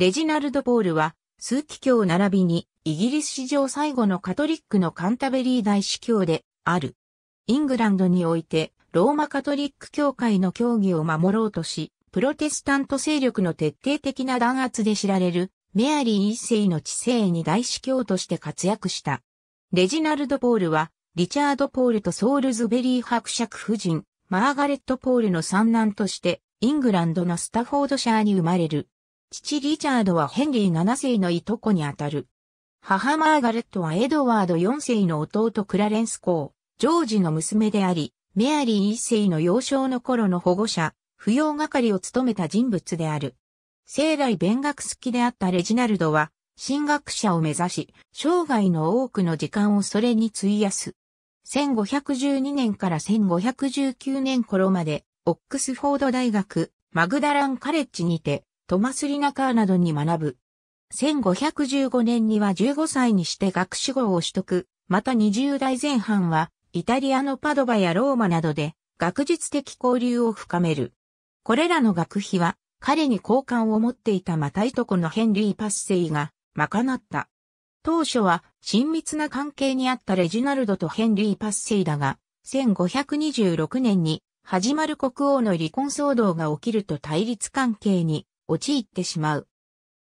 レジナルド・ポールは、枢機卿並びに、イギリス史上最後のカトリックのカンタベリー大司教で、ある。イングランドにおいて、ローマカトリック教会の教義を守ろうとし、プロテスタント勢力の徹底的な弾圧で知られる、メアリー一世の治世に大司教として活躍した。レジナルド・ポールは、リチャード・ポールとソールズベリー伯爵夫人、マーガレット・ポールの三男として、イングランドのスタフォードシャーに生まれる。父リチャードはヘンリー7世のいとこにあたる。母マーガレットはエドワード4世の弟クラレンス公、ジョージの娘であり、メアリー1世の幼少の頃の保護者、扶養係を務めた人物である。生来勉学好きであったレジナルドは、進学者を目指し、生涯の多くの時間をそれに費やす。1512年から1519年頃まで、オックスフォード大学、マグダランカレッジにて、トマス・リナカーなどに学ぶ。1515年には15歳にして学士号を取得、また20代前半は、イタリアのパドバやローマなどで、学術的交流を深める。これらの学費は、彼に交換を持っていたまたいとこのヘンリー・パッセイが、賄った。当初は、親密な関係にあったレジナルドとヘンリー・パッセイだが、1526年に、始まる国王の離婚騒動が起きると対立関係に陥ってしまう。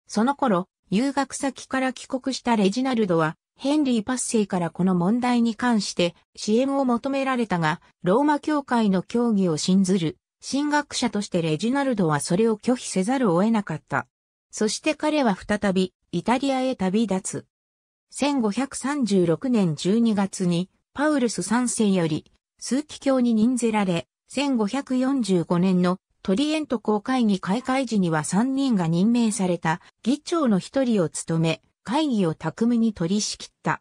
その頃、留学先から帰国したレジナルドは、ヘンリー・パッセイからこの問題に関して支援を求められたが、ローマ教会の教義を信ずる、神学者としてレジナルドはそれを拒否せざるを得なかった。そして彼は再び、イタリアへ旅立つ。1536年12月に、パウルス3世より、枢機卿に任ぜられ、1545年のトリエント公会議開会時には3人が任命された議長の一人を務め、会議を巧みに取り仕切った。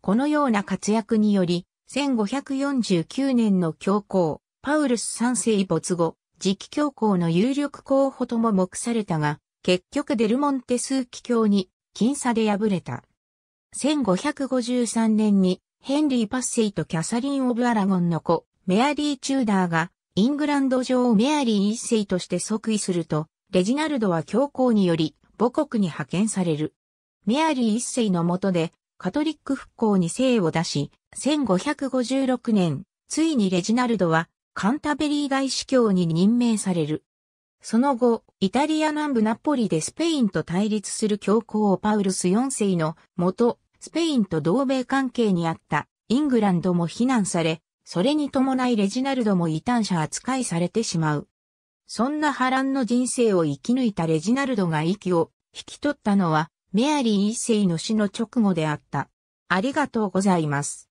このような活躍により、1549年の教皇、パウルス三世没後、次期教皇の有力候補とも目されたが、結局デルモンテ数奇教に、僅差で敗れた。1553年に、ヘンリー・パッセイとキャサリン・オブ・アラゴンの子、メアリー・チューダーがイングランド上をメアリー一世として即位すると、レジナルドは教皇により母国に派遣される。メアリー一世の下でカトリック復興に精を出し、1556年、ついにレジナルドはカンタベリー大司教に任命される。その後、イタリア南部ナポリでスペインと対立する教皇パウルス四世の元、スペインと同盟関係にあったイングランドも非難され、それに伴いレジナルドも異端者扱いされてしまう。そんな波乱の人生を生き抜いたレジナルドが息を引き取ったのはメアリー一世の死の直後であった。ありがとうございます。